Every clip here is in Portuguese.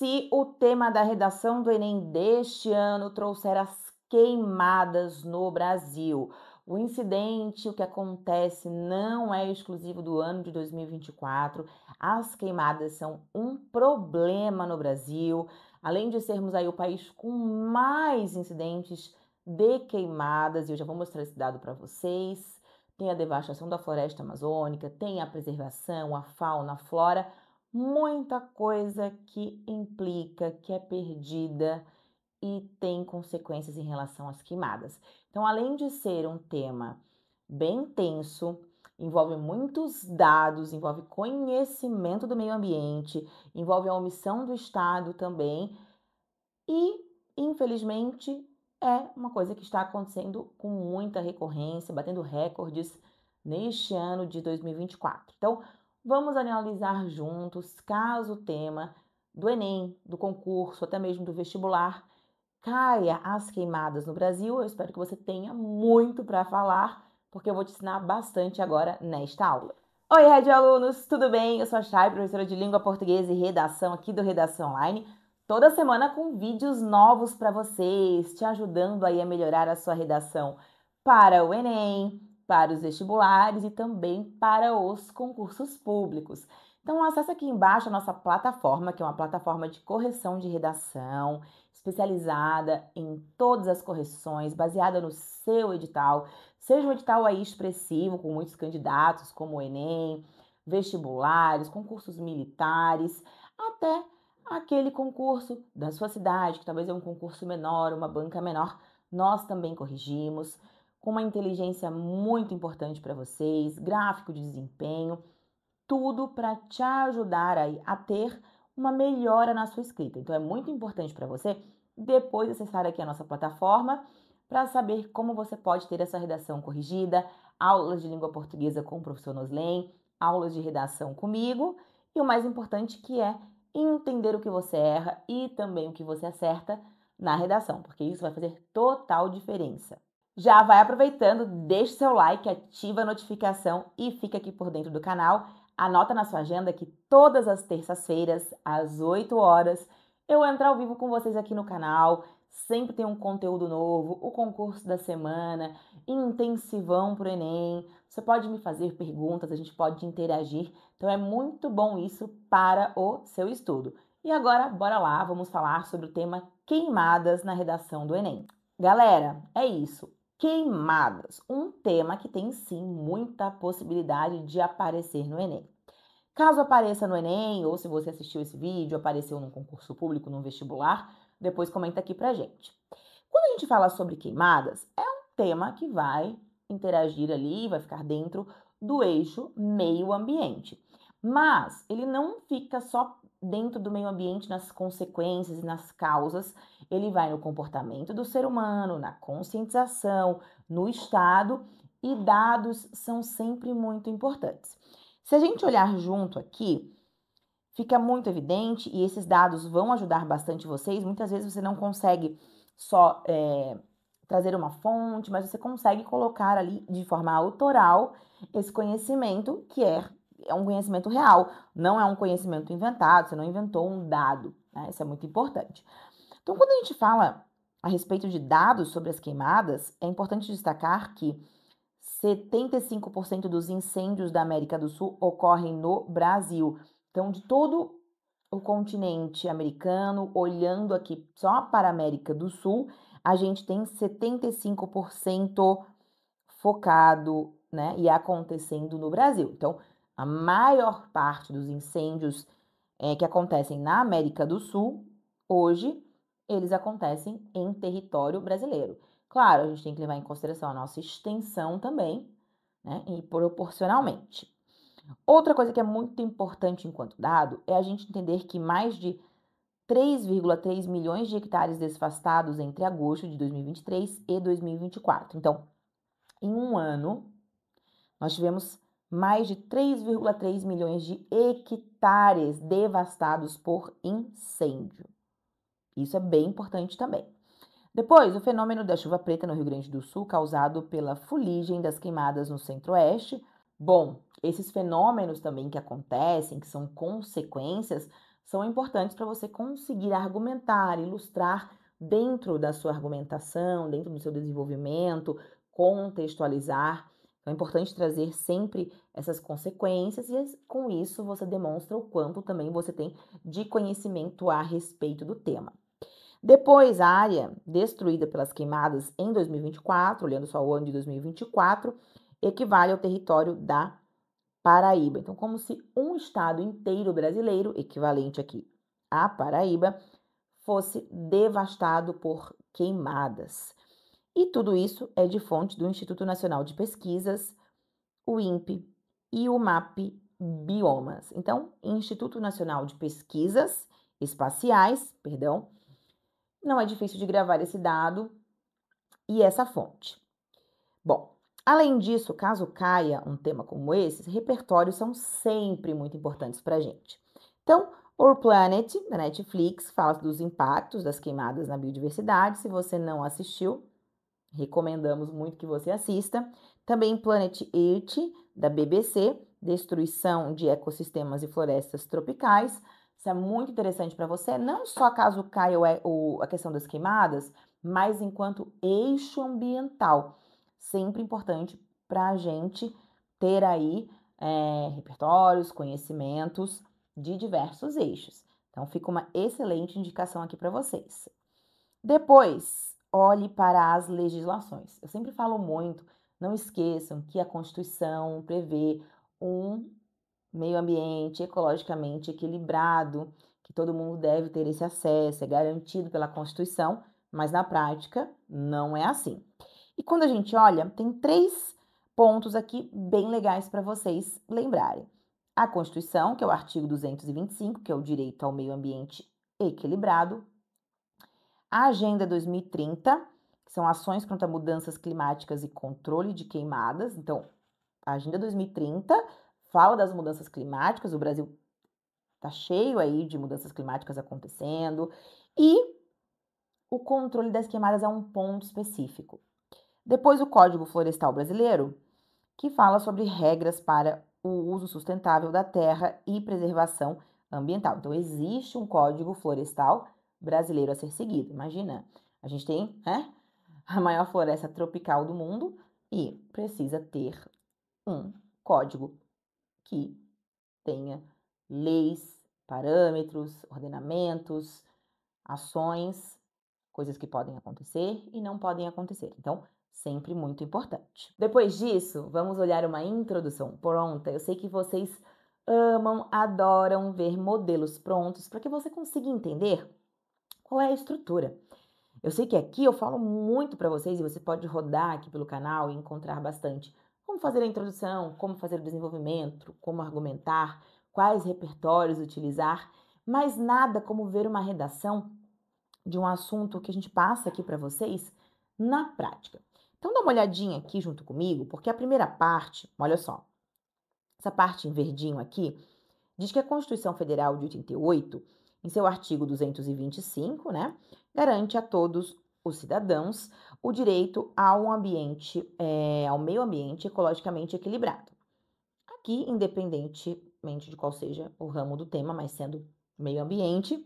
se o tema da redação do Enem deste ano trouxer as queimadas no Brasil. O incidente, o que acontece, não é exclusivo do ano de 2024. As queimadas são um problema no Brasil. Além de sermos aí o país com mais incidentes de queimadas, e eu já vou mostrar esse dado para vocês. Tem a devastação da floresta amazônica, tem a preservação, a fauna, a flora, muita coisa que implica, que é perdida e tem consequências em relação às queimadas. Então, além de ser um tema bem tenso, envolve muitos dados, envolve conhecimento do meio ambiente, envolve a omissão do Estado também e, infelizmente, é uma coisa que está acontecendo com muita recorrência, batendo recordes neste ano de 2024. Então, Vamos analisar juntos caso o tema do Enem, do concurso, até mesmo do vestibular, caia as queimadas no Brasil. Eu espero que você tenha muito para falar, porque eu vou te ensinar bastante agora nesta aula. Oi, Red Alunos, tudo bem? Eu sou a Chay, professora de Língua Portuguesa e Redação aqui do Redação Online. Toda semana com vídeos novos para vocês, te ajudando aí a melhorar a sua redação para o Enem, para os vestibulares e também para os concursos públicos. Então, acessa aqui embaixo a nossa plataforma, que é uma plataforma de correção de redação, especializada em todas as correções, baseada no seu edital, seja um edital aí expressivo, com muitos candidatos, como o Enem, vestibulares, concursos militares, até aquele concurso da sua cidade, que talvez é um concurso menor, uma banca menor, nós também corrigimos com uma inteligência muito importante para vocês, gráfico de desempenho, tudo para te ajudar aí a ter uma melhora na sua escrita. Então é muito importante para você depois acessar aqui a nossa plataforma para saber como você pode ter essa redação corrigida, aulas de língua portuguesa com o professor Noslen, aulas de redação comigo e o mais importante que é entender o que você erra e também o que você acerta na redação, porque isso vai fazer total diferença. Já vai aproveitando, deixa seu like, ativa a notificação e fica aqui por dentro do canal. Anota na sua agenda que todas as terças-feiras, às 8 horas, eu entro ao vivo com vocês aqui no canal. Sempre tem um conteúdo novo, o concurso da semana, intensivão pro Enem. Você pode me fazer perguntas, a gente pode interagir. Então é muito bom isso para o seu estudo. E agora, bora lá, vamos falar sobre o tema queimadas na redação do Enem. Galera, é isso queimadas, um tema que tem sim muita possibilidade de aparecer no Enem. Caso apareça no Enem, ou se você assistiu esse vídeo, apareceu num concurso público, num vestibular, depois comenta aqui pra gente. Quando a gente fala sobre queimadas, é um tema que vai interagir ali, vai ficar dentro do eixo meio ambiente. Mas ele não fica só dentro do meio ambiente nas consequências e nas causas, ele vai no comportamento do ser humano, na conscientização, no estado e dados são sempre muito importantes. Se a gente olhar junto aqui, fica muito evidente e esses dados vão ajudar bastante vocês. Muitas vezes você não consegue só é, trazer uma fonte, mas você consegue colocar ali de forma autoral esse conhecimento que é é um conhecimento real, não é um conhecimento inventado, você não inventou um dado. Né? Isso é muito importante. Então, quando a gente fala a respeito de dados sobre as queimadas, é importante destacar que 75% dos incêndios da América do Sul ocorrem no Brasil. Então, de todo o continente americano, olhando aqui só para a América do Sul, a gente tem 75% focado né, e acontecendo no Brasil. Então, a maior parte dos incêndios é, que acontecem na América do Sul, hoje, eles acontecem em território brasileiro. Claro, a gente tem que levar em consideração a nossa extensão também, né? E proporcionalmente. Outra coisa que é muito importante enquanto dado é a gente entender que mais de 3,3 milhões de hectares desfastados entre agosto de 2023 e 2024. Então, em um ano, nós tivemos mais de 3,3 milhões de hectares devastados por incêndio. Isso é bem importante também. Depois, o fenômeno da chuva preta no Rio Grande do Sul, causado pela fuligem das queimadas no centro-oeste. Bom, esses fenômenos também que acontecem, que são consequências, são importantes para você conseguir argumentar, ilustrar dentro da sua argumentação, dentro do seu desenvolvimento, contextualizar então é importante trazer sempre essas consequências e com isso você demonstra o quanto também você tem de conhecimento a respeito do tema. Depois, a área destruída pelas queimadas em 2024, olhando só o ano de 2024, equivale ao território da Paraíba. Então, como se um estado inteiro brasileiro, equivalente aqui à Paraíba, fosse devastado por queimadas. E tudo isso é de fonte do Instituto Nacional de Pesquisas, o INPE e o MAP Biomas. Então, Instituto Nacional de Pesquisas Espaciais, perdão, não é difícil de gravar esse dado e essa fonte. Bom, além disso, caso caia um tema como esse, repertórios são sempre muito importantes para a gente. Então, Our Planet, da Netflix, fala dos impactos das queimadas na biodiversidade. Se você não assistiu, Recomendamos muito que você assista. Também Planet Earth, da BBC, Destruição de Ecossistemas e Florestas Tropicais. Isso é muito interessante para você, não só caso caia o, a questão das queimadas, mas enquanto eixo ambiental. Sempre importante para a gente ter aí é, repertórios, conhecimentos de diversos eixos. Então, fica uma excelente indicação aqui para vocês. Depois, olhe para as legislações. Eu sempre falo muito, não esqueçam que a Constituição prevê um meio ambiente ecologicamente equilibrado, que todo mundo deve ter esse acesso, é garantido pela Constituição, mas na prática não é assim. E quando a gente olha, tem três pontos aqui bem legais para vocês lembrarem. A Constituição, que é o artigo 225, que é o direito ao meio ambiente equilibrado, a Agenda 2030, que são ações contra mudanças climáticas e controle de queimadas. Então, a Agenda 2030 fala das mudanças climáticas, o Brasil está cheio aí de mudanças climáticas acontecendo e o controle das queimadas é um ponto específico. Depois o Código Florestal Brasileiro, que fala sobre regras para o uso sustentável da terra e preservação ambiental. Então existe um Código Florestal brasileiro a ser seguido. Imagina, a gente tem né, a maior floresta tropical do mundo e precisa ter um código que tenha leis, parâmetros, ordenamentos, ações, coisas que podem acontecer e não podem acontecer. Então, sempre muito importante. Depois disso, vamos olhar uma introdução pronta. Eu sei que vocês amam, adoram ver modelos prontos para que você consiga entender qual é a estrutura? Eu sei que aqui eu falo muito para vocês e você pode rodar aqui pelo canal e encontrar bastante como fazer a introdução, como fazer o desenvolvimento, como argumentar, quais repertórios utilizar, mas nada como ver uma redação de um assunto que a gente passa aqui para vocês na prática. Então dá uma olhadinha aqui junto comigo, porque a primeira parte, olha só, essa parte em verdinho aqui, diz que a Constituição Federal de 88 em seu artigo 225, né, garante a todos os cidadãos o direito ao ambiente, é, ao meio ambiente ecologicamente equilibrado. Aqui, independentemente de qual seja o ramo do tema, mas sendo meio ambiente,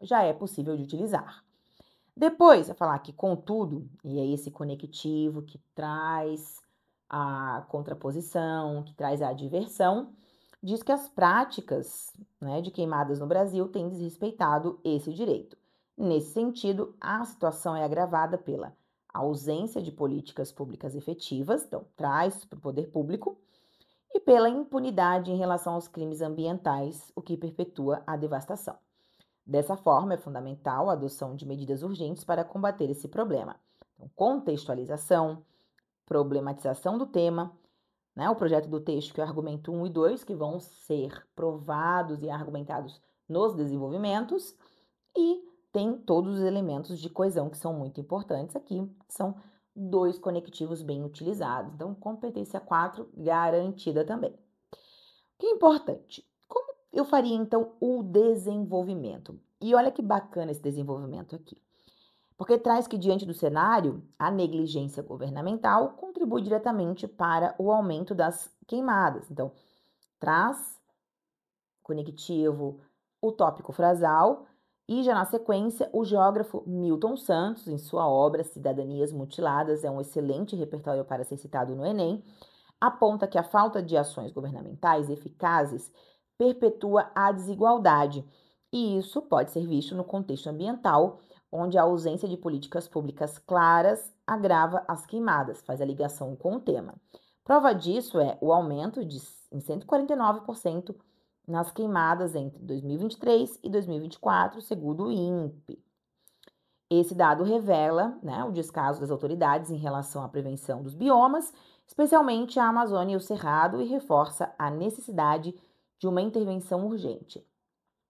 já é possível de utilizar. Depois, a falar que contudo, e é esse conectivo que traz a contraposição, que traz a diversão, diz que as práticas né, de queimadas no Brasil têm desrespeitado esse direito. Nesse sentido, a situação é agravada pela ausência de políticas públicas efetivas, então traz para o poder público, e pela impunidade em relação aos crimes ambientais, o que perpetua a devastação. Dessa forma, é fundamental a adoção de medidas urgentes para combater esse problema. Então, contextualização, problematização do tema, né, o projeto do texto, que é o argumento 1 e 2, que vão ser provados e argumentados nos desenvolvimentos, e tem todos os elementos de coesão que são muito importantes aqui, são dois conectivos bem utilizados. Então, competência 4 garantida também. O que é importante? Como eu faria então o desenvolvimento? E olha que bacana esse desenvolvimento aqui porque traz que, diante do cenário, a negligência governamental contribui diretamente para o aumento das queimadas. Então, traz conectivo o tópico frasal e já na sequência o geógrafo Milton Santos, em sua obra Cidadanias Mutiladas, é um excelente repertório para ser citado no Enem, aponta que a falta de ações governamentais eficazes perpetua a desigualdade, e isso pode ser visto no contexto ambiental onde a ausência de políticas públicas claras agrava as queimadas, faz a ligação com o tema. Prova disso é o aumento de, em 149% nas queimadas entre 2023 e 2024, segundo o INPE. Esse dado revela né, o descaso das autoridades em relação à prevenção dos biomas, especialmente a Amazônia e o Cerrado, e reforça a necessidade de uma intervenção urgente.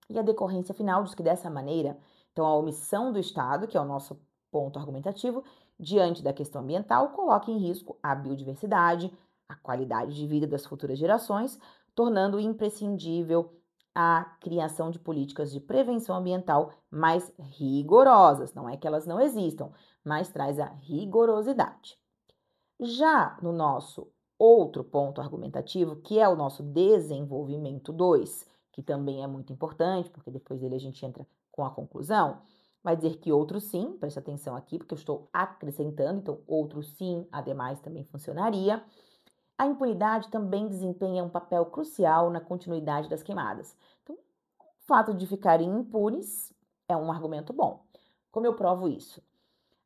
E a decorrência final diz que dessa maneira então, a omissão do Estado, que é o nosso ponto argumentativo, diante da questão ambiental, coloca em risco a biodiversidade, a qualidade de vida das futuras gerações, tornando imprescindível a criação de políticas de prevenção ambiental mais rigorosas. Não é que elas não existam, mas traz a rigorosidade. Já no nosso outro ponto argumentativo, que é o nosso desenvolvimento 2, que também é muito importante, porque depois dele a gente entra com a conclusão, vai dizer que outro sim, preste atenção aqui, porque eu estou acrescentando, então outro sim, ademais, também funcionaria. A impunidade também desempenha um papel crucial na continuidade das queimadas. Então, o fato de ficarem impunes é um argumento bom. Como eu provo isso?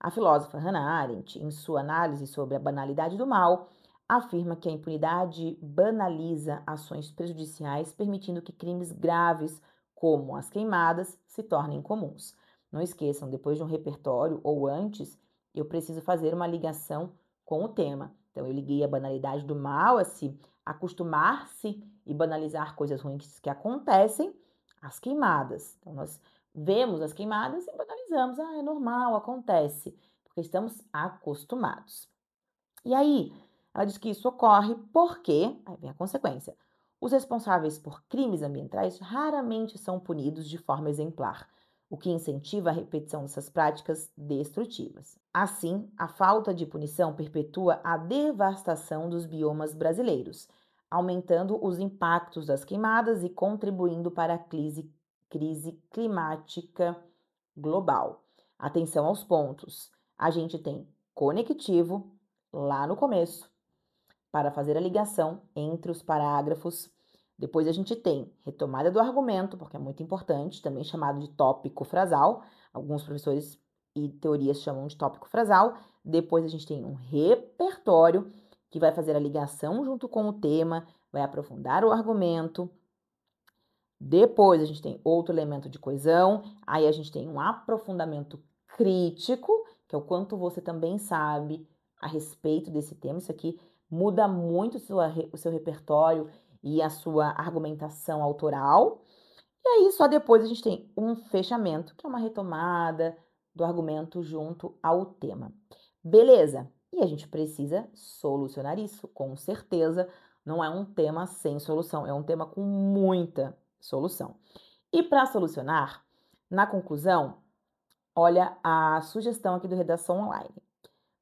A filósofa Hannah Arendt, em sua análise sobre a banalidade do mal, afirma que a impunidade banaliza ações prejudiciais, permitindo que crimes graves como as queimadas, se tornem comuns. Não esqueçam, depois de um repertório ou antes, eu preciso fazer uma ligação com o tema. Então, eu liguei a banalidade do mal a se acostumar-se e banalizar coisas ruins que acontecem As queimadas. Então, nós vemos as queimadas e banalizamos. Ah, é normal, acontece, porque estamos acostumados. E aí, ela diz que isso ocorre porque, aí vem a consequência, os responsáveis por crimes ambientais raramente são punidos de forma exemplar, o que incentiva a repetição dessas práticas destrutivas. Assim, a falta de punição perpetua a devastação dos biomas brasileiros, aumentando os impactos das queimadas e contribuindo para a crise, crise climática global. Atenção aos pontos. A gente tem conectivo lá no começo para fazer a ligação entre os parágrafos. Depois a gente tem retomada do argumento, porque é muito importante, também chamado de tópico frasal. Alguns professores e teorias chamam de tópico frasal. Depois a gente tem um repertório, que vai fazer a ligação junto com o tema, vai aprofundar o argumento. Depois a gente tem outro elemento de coesão, aí a gente tem um aprofundamento crítico, que é o quanto você também sabe a respeito desse tema. Isso aqui muda muito sua, o seu repertório e a sua argumentação autoral. E aí, só depois a gente tem um fechamento, que é uma retomada do argumento junto ao tema. Beleza? E a gente precisa solucionar isso, com certeza. Não é um tema sem solução, é um tema com muita solução. E para solucionar, na conclusão, olha a sugestão aqui do Redação Online.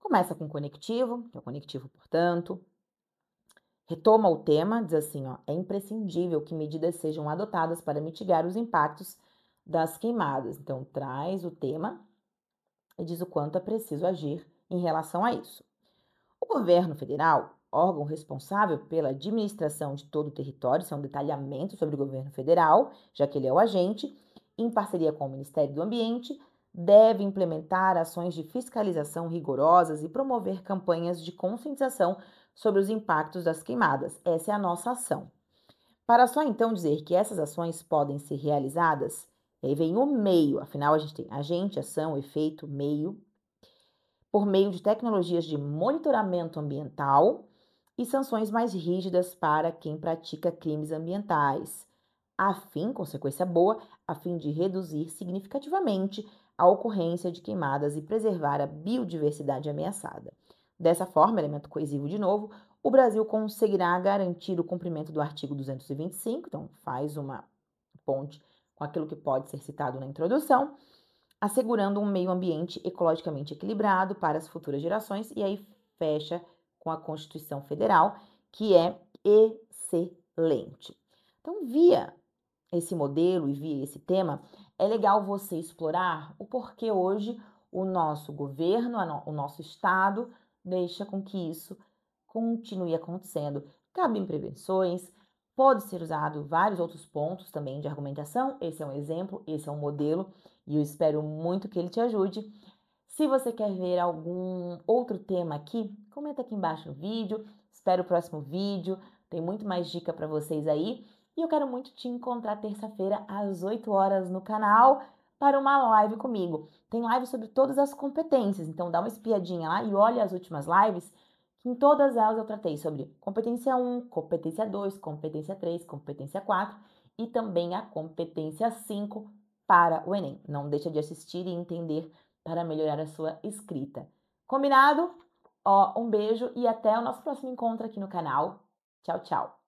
Começa com conectivo, que é o conectivo, portanto. Retoma o tema, diz assim: ó, é imprescindível que medidas sejam adotadas para mitigar os impactos das queimadas. Então, traz o tema e diz o quanto é preciso agir em relação a isso. O governo federal, órgão responsável pela administração de todo o território, isso é um detalhamento sobre o governo federal, já que ele é o agente, em parceria com o Ministério do Ambiente, deve implementar ações de fiscalização rigorosas e promover campanhas de conscientização sobre os impactos das queimadas. Essa é a nossa ação. Para só então dizer que essas ações podem ser realizadas, aí vem o meio, afinal a gente tem agente, ação, efeito, meio, por meio de tecnologias de monitoramento ambiental e sanções mais rígidas para quem pratica crimes ambientais, a fim, consequência boa, a fim de reduzir significativamente a ocorrência de queimadas e preservar a biodiversidade ameaçada. Dessa forma, elemento coesivo de novo, o Brasil conseguirá garantir o cumprimento do artigo 225, então faz uma ponte com aquilo que pode ser citado na introdução, assegurando um meio ambiente ecologicamente equilibrado para as futuras gerações, e aí fecha com a Constituição Federal, que é excelente. Então, via esse modelo e via esse tema, é legal você explorar o porquê hoje o nosso governo, o nosso Estado deixa com que isso continue acontecendo. cabe em prevenções, pode ser usado vários outros pontos também de argumentação. Esse é um exemplo, esse é um modelo e eu espero muito que ele te ajude. Se você quer ver algum outro tema aqui, comenta aqui embaixo no vídeo. Espero o próximo vídeo. Tem muito mais dica para vocês aí. E eu quero muito te encontrar terça-feira às 8 horas no canal para uma live comigo. Tem live sobre todas as competências, então dá uma espiadinha lá e olha as últimas lives. Em todas elas eu tratei sobre competência 1, competência 2, competência 3, competência 4 e também a competência 5 para o Enem. Não deixa de assistir e entender para melhorar a sua escrita. Combinado? Ó, um beijo e até o nosso próximo encontro aqui no canal. Tchau, tchau!